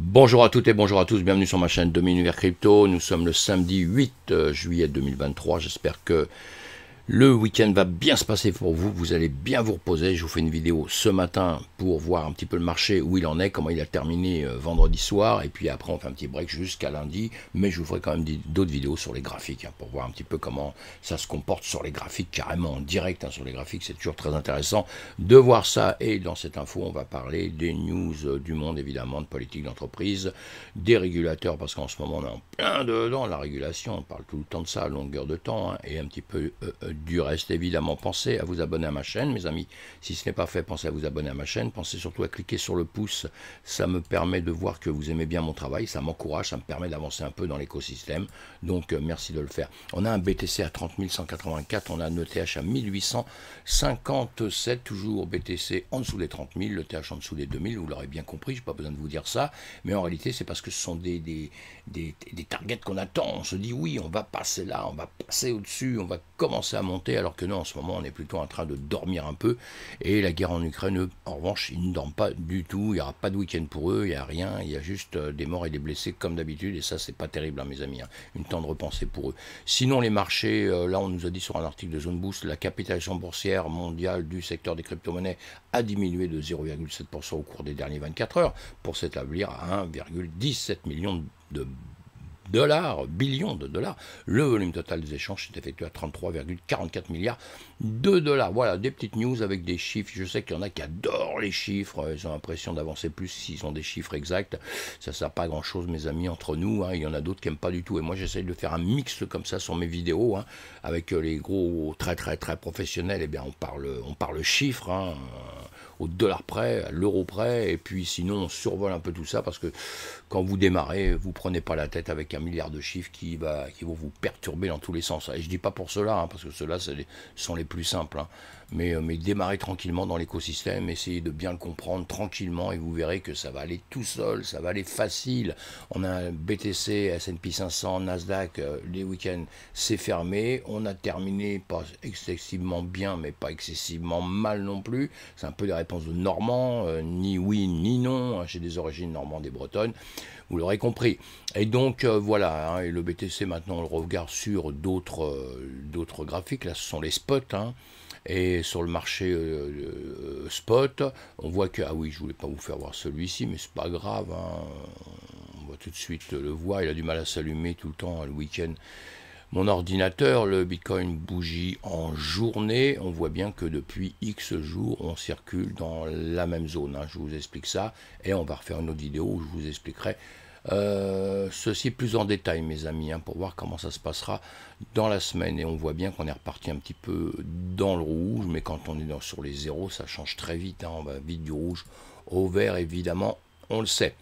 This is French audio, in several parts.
Bonjour à toutes et bonjour à tous, bienvenue sur ma chaîne Dominique Univers Crypto. Nous sommes le samedi 8 euh, juillet 2023. J'espère que le week-end va bien se passer pour vous, vous allez bien vous reposer. Je vous fais une vidéo ce matin pour voir un petit peu le marché, où il en est, comment il a terminé euh, vendredi soir. Et puis après, on fait un petit break jusqu'à lundi. Mais je vous ferai quand même d'autres vidéos sur les graphiques hein, pour voir un petit peu comment ça se comporte sur les graphiques, carrément en direct hein, sur les graphiques. C'est toujours très intéressant de voir ça. Et dans cette info, on va parler des news euh, du monde, évidemment, de politique d'entreprise, des régulateurs, parce qu'en ce moment, on est en plein dedans, la régulation. On parle tout le temps de ça longueur de temps hein, et un petit peu euh, du reste évidemment, pensez à vous abonner à ma chaîne, mes amis. Si ce n'est pas fait, pensez à vous abonner à ma chaîne. Pensez surtout à cliquer sur le pouce. Ça me permet de voir que vous aimez bien mon travail. Ça m'encourage, ça me permet d'avancer un peu dans l'écosystème. Donc, euh, merci de le faire. On a un BTC à 30 184. On a un ETH à 1857. Toujours BTC en dessous des 30 000. l'ETH en dessous des 2000. Vous l'aurez bien compris. Je n'ai pas besoin de vous dire ça. Mais en réalité, c'est parce que ce sont des, des, des targets qu'on attend. On se dit oui, on va passer là, on va passer au-dessus, on va commencer à alors que non, en ce moment, on est plutôt en train de dormir un peu. Et la guerre en Ukraine, en revanche, ils ne dorment pas du tout. Il n'y aura pas de week-end pour eux, il n'y a rien. Il y a juste euh, des morts et des blessés comme d'habitude. Et ça, c'est pas terrible, hein, mes amis. Hein. Une tendre pensée pour eux. Sinon, les marchés, euh, là, on nous a dit sur un article de Zone Boost, la capitalisation boursière mondiale du secteur des crypto-monnaies a diminué de 0,7% au cours des derniers 24 heures pour s'établir à 1,17 million de dollars, billions de dollars. Le volume total des échanges s'est effectué à 33,44 milliards de dollars. Voilà, des petites news avec des chiffres. Je sais qu'il y en a qui adorent les chiffres. Ils ont l'impression d'avancer plus s'ils ont des chiffres exacts. Ça ne sert pas à grand-chose, mes amis, entre nous. Hein. Il y en a d'autres qui n'aiment pas du tout. Et moi, j'essaie de faire un mix comme ça sur mes vidéos, hein. avec euh, les gros très très très professionnels. Eh bien, on parle, on parle chiffres. Hein au dollar près, à l'euro près, et puis sinon on survole un peu tout ça parce que quand vous démarrez, vous prenez pas la tête avec un milliard de chiffres qui, va, qui vont vous perturber dans tous les sens. Et je dis pas pour cela, hein, parce que ceux-là sont les plus simples. Hein mais, euh, mais démarrez tranquillement dans l'écosystème, essayez de bien le comprendre tranquillement et vous verrez que ça va aller tout seul, ça va aller facile. On a BTC, S&P 500, Nasdaq, euh, les week-ends c'est fermé, on a terminé pas excessivement bien, mais pas excessivement mal non plus. C'est un peu des réponses de Normand euh, ni oui ni non, hein, j'ai des origines normandes et bretonnes, vous l'aurez compris. Et donc voilà, hein, et le BTC maintenant on le regarde sur d'autres graphiques, là ce sont les spots. Hein. Et sur le marché euh, euh, spot, on voit que, ah oui, je voulais pas vous faire voir celui-ci, mais c'est pas grave, hein. on voit tout de suite le voir, il a du mal à s'allumer tout le temps, le week-end. Mon ordinateur, le Bitcoin bougie en journée, on voit bien que depuis X jours, on circule dans la même zone. Hein. Je vous explique ça et on va refaire une autre vidéo où je vous expliquerai euh, ceci plus en détail, mes amis, hein, pour voir comment ça se passera dans la semaine. Et on voit bien qu'on est reparti un petit peu dans le rouge, mais quand on est sur les zéros, ça change très vite. Hein. on va vite du rouge au vert, évidemment, on le sait.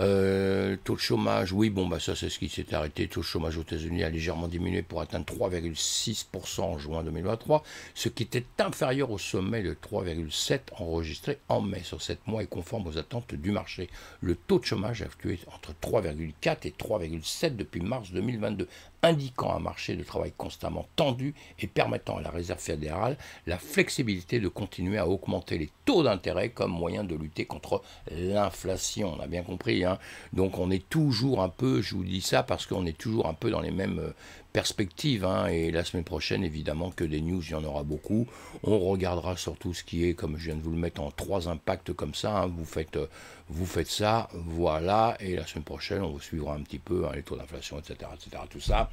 Le euh, taux de chômage, oui, bon, bah ça c'est ce qui s'est arrêté. Le taux de chômage aux États-Unis a légèrement diminué pour atteindre 3,6% en juin 2023, ce qui était inférieur au sommet de 3,7 enregistré en mai sur 7 mois et conforme aux attentes du marché. Le taux de chômage a fluctué entre 3,4 et 3,7 depuis mars 2022, indiquant un marché de travail constamment tendu et permettant à la Réserve fédérale la flexibilité de continuer à augmenter les taux d'intérêt comme moyen de lutter contre l'inflation. On a bien compris. Hein. Donc on est toujours un peu, je vous dis ça parce qu'on est toujours un peu dans les mêmes euh, Perspective, hein, et la semaine prochaine, évidemment, que des news, il y en aura beaucoup. On regardera surtout ce qui est, comme je viens de vous le mettre, en trois impacts comme ça. Hein. vous, faites, euh, vous faites ça, voilà. Et la semaine prochaine, on vous suivra un petit peu hein, les taux d'inflation, etc., etc., tout ça.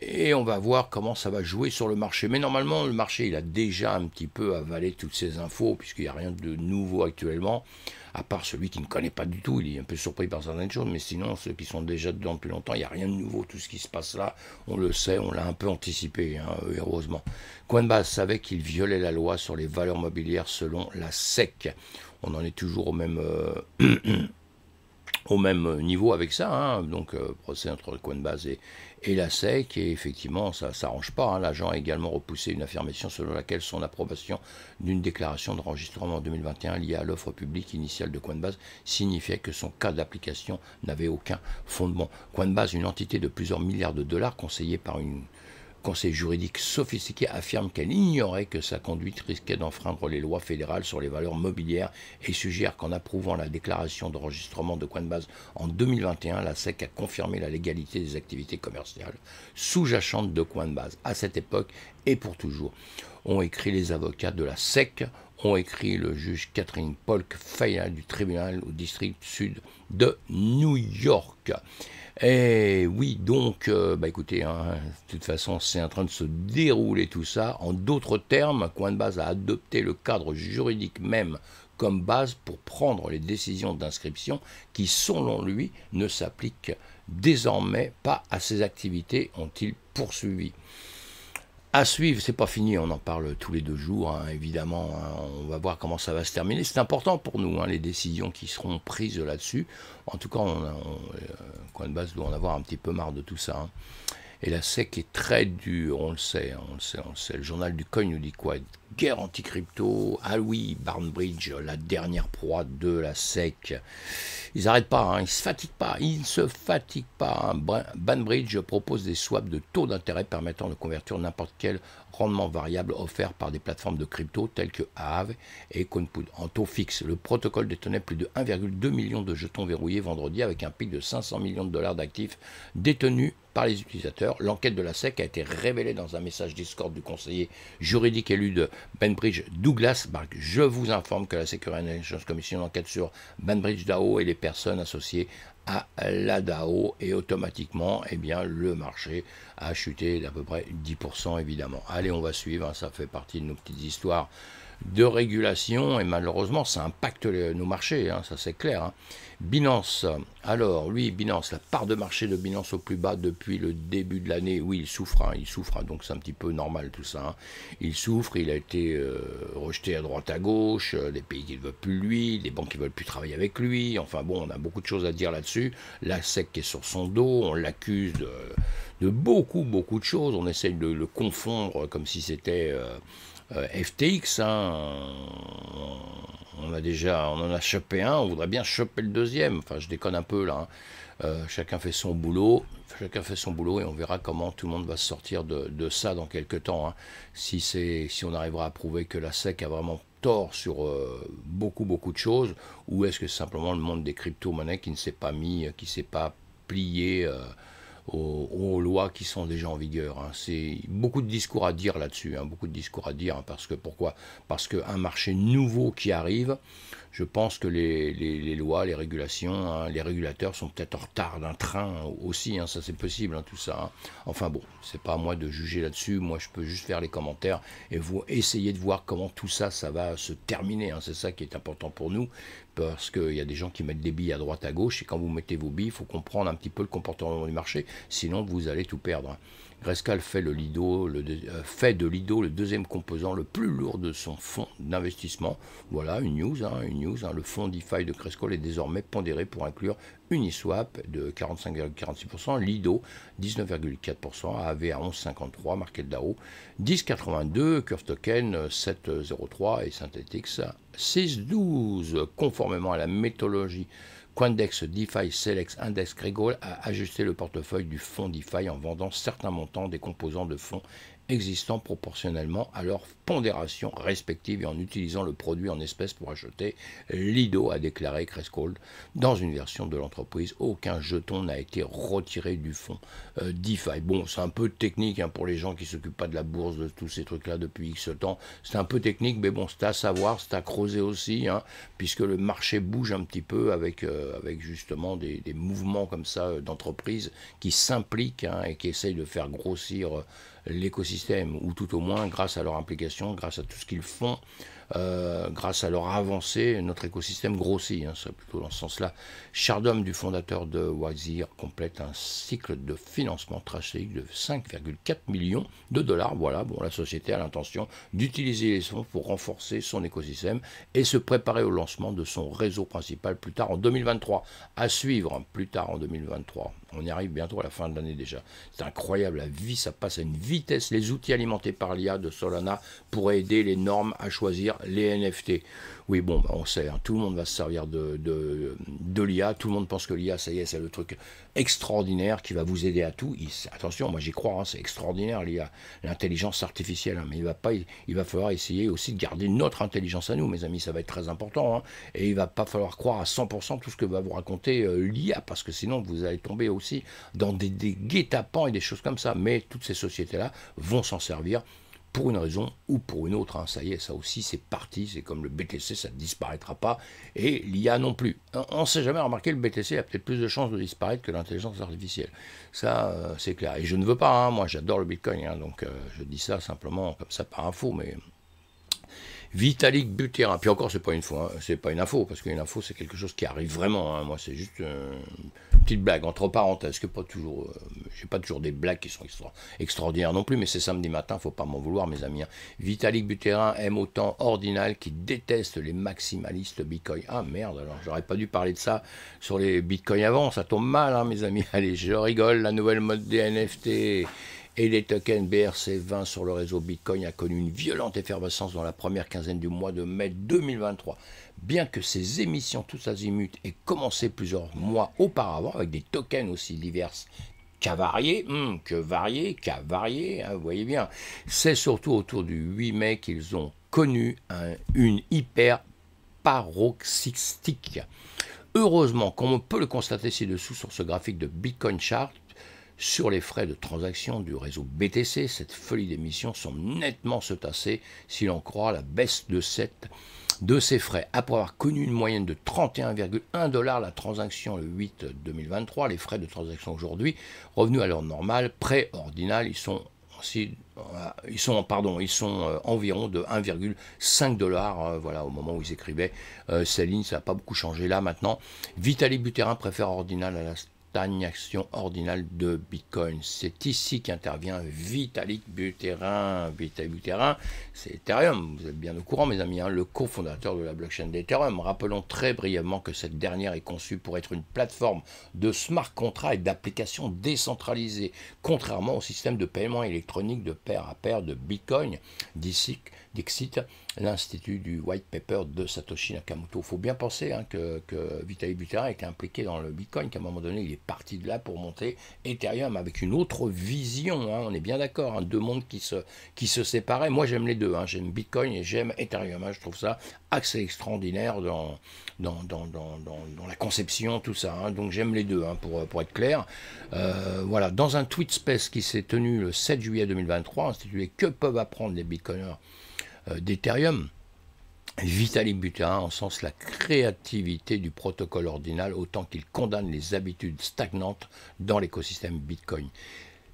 Et on va voir comment ça va jouer sur le marché. Mais normalement, le marché, il a déjà un petit peu avalé toutes ces infos, puisqu'il n'y a rien de nouveau actuellement à part celui qui ne connaît pas du tout, il est un peu surpris par certaines choses, mais sinon, ceux qui sont déjà dedans depuis longtemps, il n'y a rien de nouveau, tout ce qui se passe là, on le sait, on l'a un peu anticipé, hein, euh, heureusement. Coinbase savait qu'il violait la loi sur les valeurs mobilières selon la SEC. On en est toujours au même... Euh, au même euh, niveau avec ça, hein. donc euh, procès entre Coinbase et, la SEC, et effectivement ça ne s'arrange pas. Hein. L'agent a également repoussé une affirmation selon laquelle son approbation d'une déclaration d'enregistrement en 2021 liée à l'offre publique initiale de Coinbase signifiait que son cas d'application n'avait aucun fondement. Coinbase, une entité de plusieurs milliards de dollars conseillée par une conseil juridique sophistiqué affirme qu'elle ignorait que sa conduite risquait d'enfreindre les lois fédérales sur les valeurs mobilières et suggère qu'en approuvant la déclaration d'enregistrement de base en 2021, la SEC a confirmé la légalité des activités commerciales sous-jacentes de de base. à cette époque et pour toujours, ont écrit les avocats de la SEC ont écrit le juge Catherine Polk Fayan du tribunal au district sud de New York. Et eh oui, donc, euh, bah écoutez, hein, de toute façon, c'est en train de se dérouler tout ça. En d'autres termes, Coinbase a adopté le cadre juridique même comme base pour prendre les décisions d'inscription qui, selon lui, ne s'appliquent désormais pas à ses activités, ont-ils poursuivi. À suivre, c'est pas fini, on en parle tous les deux jours, hein, évidemment. Hein. on va voir comment ça va se terminer. C'est important pour nous, hein, les décisions qui seront prises là-dessus. En tout cas, on, euh, coin de base doit en avoir un petit peu marre de tout ça. Et la SEC est très dure, on le sait, hein, on le sait, on le sait. Le journal du coin nous dit quoi Guerre anti-crypto. Ah oui, Barnbridge, la dernière proie de la SEC. Ils n'arrêtent pas, hein, ils ne se fatiguent pas, ils ne se fatiguent pas. Hein. Barnbridge propose des swaps de taux d'intérêt permettant de convertir n'importe quel rendement variable offert par des plateformes de crypto telles que Aave et CoinPood. en taux fixe. Le protocole détenait plus de 1,2 million de jetons verrouillés vendredi avec un pic de 500 millions de dollars d'actifs détenus par les utilisateurs. L'enquête de la SEC a été révélée dans un message Discord du conseiller juridique élu de Benbridge Douglas Je vous informe que la Security Exchange Commission enquête sur Benbridge DAO et les personnes associées à la DAO et automatiquement, eh bien, le marché a chuté d'à peu près 10% évidemment. Allez, on va suivre, hein, ça fait partie de nos petites histoires de régulation, et malheureusement, ça impacte nos marchés, hein, ça c'est clair. Hein. Binance, alors lui, Binance, la part de marché de Binance au plus bas depuis le début de l'année, oui, il souffre, hein, il souffre, donc c'est un petit peu normal tout ça. Il souffre, il a été euh, rejeté à droite à gauche, les euh, des pays qui ne veulent plus lui, des banques qui ne veulent plus travailler avec lui, enfin bon, on a beaucoup de choses à dire là-dessus. La SEC est sur son dos, on l'accuse de beaucoup, beaucoup de choses. On essaye de le confondre comme si c'était euh, euh, FTX, hein, on a déjà, on en a chopé un, on voudrait bien choper le deuxième. Enfin, je déconne un peu là. Hein. Euh, chacun fait son boulot, chacun fait son boulot et on verra comment tout le monde va se sortir de, ça dans quelques temps. Hein. Si c'est, si on arrivera à prouver que la SEC a vraiment tort sur euh, beaucoup beaucoup de choses, ou est-ce que c'est simplement le monde des crypto-monnaies qui ne s'est pas mis, qui s'est pas plié aux, lois qui sont déjà en vigueur. Hein. C'est beaucoup de discours à dire là-dessus, hein, beaucoup de discours à dire, hein, parce que pourquoi Parce qu'un marché nouveau qui arrive, je pense que les, lois, les régulations, les régulateurs sont peut-être en retard d'un train aussi, ça c'est possible, tout ça. Enfin bon, c'est pas à moi de juger là-dessus, moi je peux juste faire les commentaires et vous essayer de voir comment tout ça, ça va se terminer, c'est ça qui est important pour nous, parce qu'il y a des gens qui mettent des billes à droite, à gauche, et quand vous mettez vos billes, il faut comprendre un petit peu le comportement du marché sinon vous allez tout perdre. Grescal fait, le Lido, euh, fait de Lido le deuxième composant le plus lourd de son fonds d'investissement. Voilà, une news, hein, une news. Hein. Le fonds DeFi de Grescal est désormais pondéré pour inclure Uniswap de 45,46%, Lido 19,4%, AVA 11,53%, Market DAO 10,82%, Curve Token 7,03% et Synthetix 6,12%. Conformément à la méthodologie Coindex DeFi Selex Index Gregor a ajusté le portefeuille du fonds DeFi en vendant certains montants des composants de fonds existant proportionnellement à leur pondération respective et en utilisant le produit en espèces pour acheter. Lido a déclaré Crescold dans une version de l'entreprise. Aucun jeton n'a été retiré du fonds euh, DeFi. Bon, c'est un peu technique hein, pour les gens qui s'occupent pas de la bourse, de tous ces trucs-là depuis X temps. C'est un peu technique, mais bon, c'est à savoir, c'est à creuser aussi, hein, puisque le marché bouge un petit peu avec, euh, avec justement des, mouvements comme ça euh, d'entreprises qui s'impliquent hein, et qui essayent de faire grossir l'écosystème, ou tout au moins grâce à leur implication, grâce à tout ce qu'ils font euh, grâce à leur avancée, notre écosystème grossit. Hein, c'est plutôt dans ce sens-là. Chardom, du fondateur de Wazir, complète un cycle de financement tragique de 5,4 millions de dollars. Voilà, bon, la société a l'intention d'utiliser les fonds pour renforcer son écosystème et se préparer au lancement de son réseau principal plus tard en 2023. À suivre, plus tard en 2023. On y arrive bientôt à la fin de l'année déjà. C'est incroyable, la vie, ça passe à une vitesse. Les outils alimentés par l'IA de Solana pourraient aider les normes à choisir les NFT. Oui, bon, bah, on sait, hein. tout le monde va se servir de, de, l'IA, tout le monde pense que l'IA, ça y est, c'est le truc extraordinaire qui va vous aider à tout. attention, moi j'y crois, hein, c'est extraordinaire l'IA, l'intelligence artificielle, hein. mais il va, pas, il, va falloir essayer aussi de garder notre intelligence à nous, mes amis, ça va être très important, et il va pas falloir croire à 100% tout ce que va vous raconter euh, l'IA, parce que sinon vous allez tomber aussi dans des guet-apens et des choses comme ça, mais toutes ces sociétés-là vont s'en servir pour une raison ou pour une autre. Hein. Ça y est, ça aussi, c'est parti. C'est comme le BTC, ça ne disparaîtra pas. Et l'IA non plus. On ne s'est jamais remarqué, le BTC a peut-être plus de chances de disparaître que l'intelligence artificielle. Ça, euh, c'est clair. Et je ne veux pas. Hein. Moi, j'adore le Bitcoin. Hein. Donc, euh, je dis ça simplement comme ça par info. Mais Vitalik Buterin. Puis encore, c'est pas une fois, hein. c'est pas une info, parce qu'une info, c'est quelque chose qui arrive vraiment. Hein. Moi, c'est juste euh, une petite blague, entre parenthèses, que pas toujours. Euh, j'ai pas toujours des blagues qui sont extraordinaires non plus, mais c'est samedi matin, faut pas m'en vouloir, mes amis. Hein. Vitalik Buterin aime autant Ordinal qui déteste les maximalistes Bitcoin. Ah merde, alors j'aurais pas dû parler de ça sur les Bitcoin avant, ça tombe mal, mes amis. Allez, je rigole, la nouvelle mode des NFT et les tokens BRC20 sur le réseau Bitcoin a connu une violente effervescence dans la première quinzaine du mois de mai 2023. Bien que ces émissions toutes azimuts aient commencé plusieurs mois auparavant avec des tokens aussi divers qu'à que varier, qu'à vous voyez bien, c'est surtout autour du 8 mai qu'ils ont connu une hyper paroxystique. Heureusement, comme on peut le constater ci-dessous sur ce graphique de Bitcoin Chart, sur les frais de transaction du réseau BTC, cette folie d'émission semble nettement se tasser si l'on croit la baisse de, 7 de ces frais. Après avoir connu une moyenne de 31,1 dollars la transaction le 8 2023, les frais de transaction aujourd'hui, revenus à l'heure normale, pré-ordinal, euh, ils sont pardon, ils sont euh, environ de 1,5 dollars euh, voilà, au moment où ils écrivaient. ces lignes. ça n'a pas beaucoup changé là maintenant. Vitaly Buterin préfère Ordinal à la action ordinale de Bitcoin. C'est ici qu'intervient Vitalik Buterin. Vitalik Buterin, c'est Ethereum, vous êtes bien au courant mes amis, hein. le cofondateur de la blockchain d'Ethereum. Rappelons très brièvement que cette dernière est conçue pour être une plateforme de smart contracts et d'applications décentralisées, contrairement au système de paiement électronique de pair à pair de Bitcoin, Dici, Dixit, l'institut du white paper de Satoshi Nakamoto. Il faut bien penser hein, que, que, Vitaly Buterin était impliqué dans le Bitcoin, qu'à un moment donné, il est parti de là pour monter Ethereum avec une autre vision. Hein. on est bien d'accord, hein. deux mondes qui se, qui se séparaient. Moi, j'aime les deux. j'aime Bitcoin et j'aime Ethereum. je trouve ça assez extraordinaire dans, dans, la conception, tout ça. donc, j'aime les deux, pour, pour être clair. Euh, voilà, dans un tweet space qui s'est tenu le 7 juillet 2023, intitulé Que peuvent apprendre les bitcoiners euh, d'Ethereum. Vitalik Buterin sens la créativité du protocole ordinal autant qu'il condamne les habitudes stagnantes dans l'écosystème Bitcoin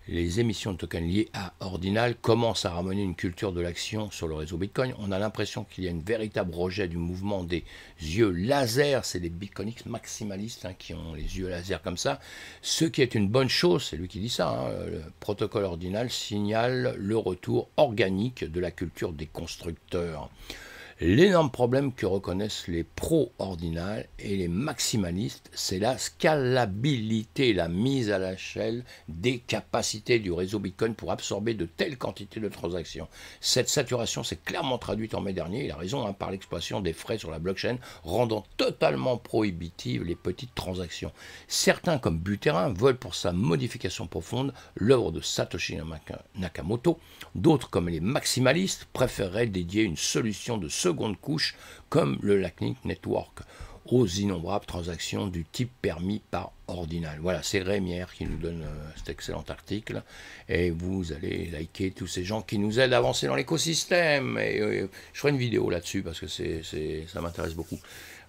les émissions de tokens liées à Ordinal commencent à ramener une culture de l'action sur le réseau Bitcoin. On a l'impression qu'il y a un véritable rejet du mouvement des yeux laser. C'est les Bitcoinix maximalistes hein, qui ont les yeux laser comme ça. Ce qui est une bonne chose, c'est lui qui dit ça. Hein, le protocole Ordinal signale le retour organique de la culture des constructeurs. L'énorme problème que reconnaissent les pro-ordinales et les maximalistes, c'est la scalabilité, la mise à l'échelle des capacités du réseau Bitcoin pour absorber de telles quantités de transactions. Cette saturation s'est clairement traduite en mai dernier, il a raison, hein, par l'exploitation des frais sur la blockchain, rendant totalement prohibitives les petites transactions. Certains, comme Buterin, veulent pour sa modification profonde l'œuvre de Satoshi Nakamoto. D'autres, comme les maximalistes, préféreraient dédier une solution de seconde couche, comme le LACNIC Network, aux innombrables transactions du type permis par ordinal. Voilà, c'est Rémière qui nous donne euh, cet excellent article. Et vous allez liker tous ces gens qui nous aident à avancer dans l'écosystème. Et, euh, je ferai une vidéo là-dessus parce que c'est, ça m'intéresse beaucoup.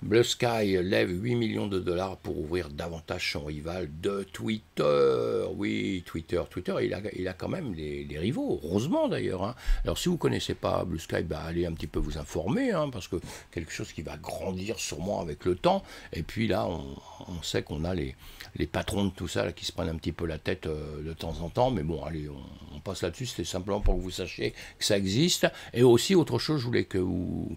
Blue Sky lève 8 millions de dollars pour ouvrir davantage son rival de Twitter. Oui, Twitter. Twitter, il a, il a quand même des, rivaux, heureusement d'ailleurs. Hein. Alors si vous ne connaissez pas Blue Sky, bah, allez un petit peu vous informer, hein, parce que quelque chose qui va grandir sûrement avec le temps. Et puis là, on, on sait qu'on a les, les patrons de tout ça qui se prennent un petit peu la tête euh, de temps en temps. Mais bon, allez, on, passe là-dessus. C'était simplement pour que vous sachiez que ça existe. Et aussi, autre chose, je voulais que vous,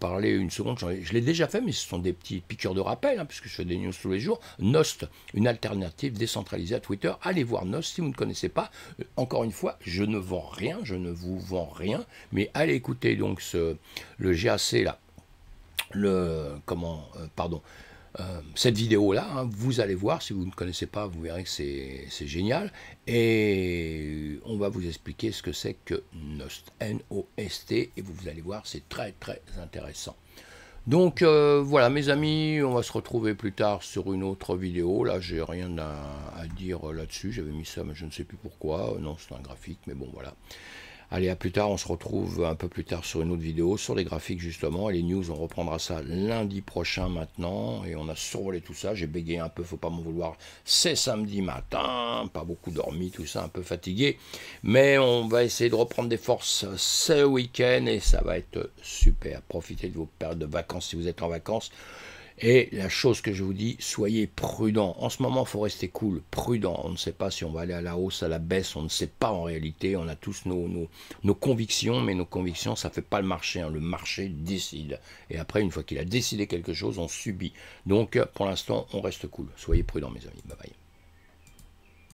parliez une seconde. Je l'ai déjà fait, mais ce sont des petites piqûres de rappel, hein, puisque je fais des news tous les jours. Nost, une alternative décentralisée à Twitter. Allez voir Nost si vous ne connaissez pas. Euh, encore une fois, je ne vends rien, je ne vous vends rien, mais allez écouter donc ce, le GAC là. Le, comment, euh, pardon, euh, cette vidéo-là, hein, vous allez voir, si vous ne connaissez pas, vous verrez que c'est génial. Et on va vous expliquer ce que c'est que NOST, n et vous, allez voir, c'est très très intéressant. Donc euh, voilà mes amis, on va se retrouver plus tard sur une autre vidéo. Là j'ai rien à dire là-dessus, j'avais mis ça mais je ne sais plus pourquoi. Euh, non c'est un graphique mais bon voilà. Allez, à plus tard, on se retrouve un peu plus tard sur une autre vidéo, sur les graphiques justement, et les news, on reprendra ça lundi prochain maintenant, et on a survolé tout ça, j'ai bégayé un peu, faut pas m'en vouloir, c'est samedi matin, pas beaucoup dormi, tout ça, un peu fatigué, mais on va essayer de reprendre des forces ce week-end, et ça va être super, profitez de vos périodes de vacances si vous êtes en vacances, et la chose que je vous dis, soyez prudent. En ce moment, il faut rester cool, prudent. On ne sait pas si on va aller à la hausse, à la baisse, on ne sait pas en réalité. On a tous nos, nos, convictions, mais nos convictions, ça ne fait pas le marché. Hein. Le marché décide. Et après, une fois qu'il a décidé quelque chose, on subit. Donc, pour l'instant, on reste cool. Soyez prudent, mes amis. Bye bye.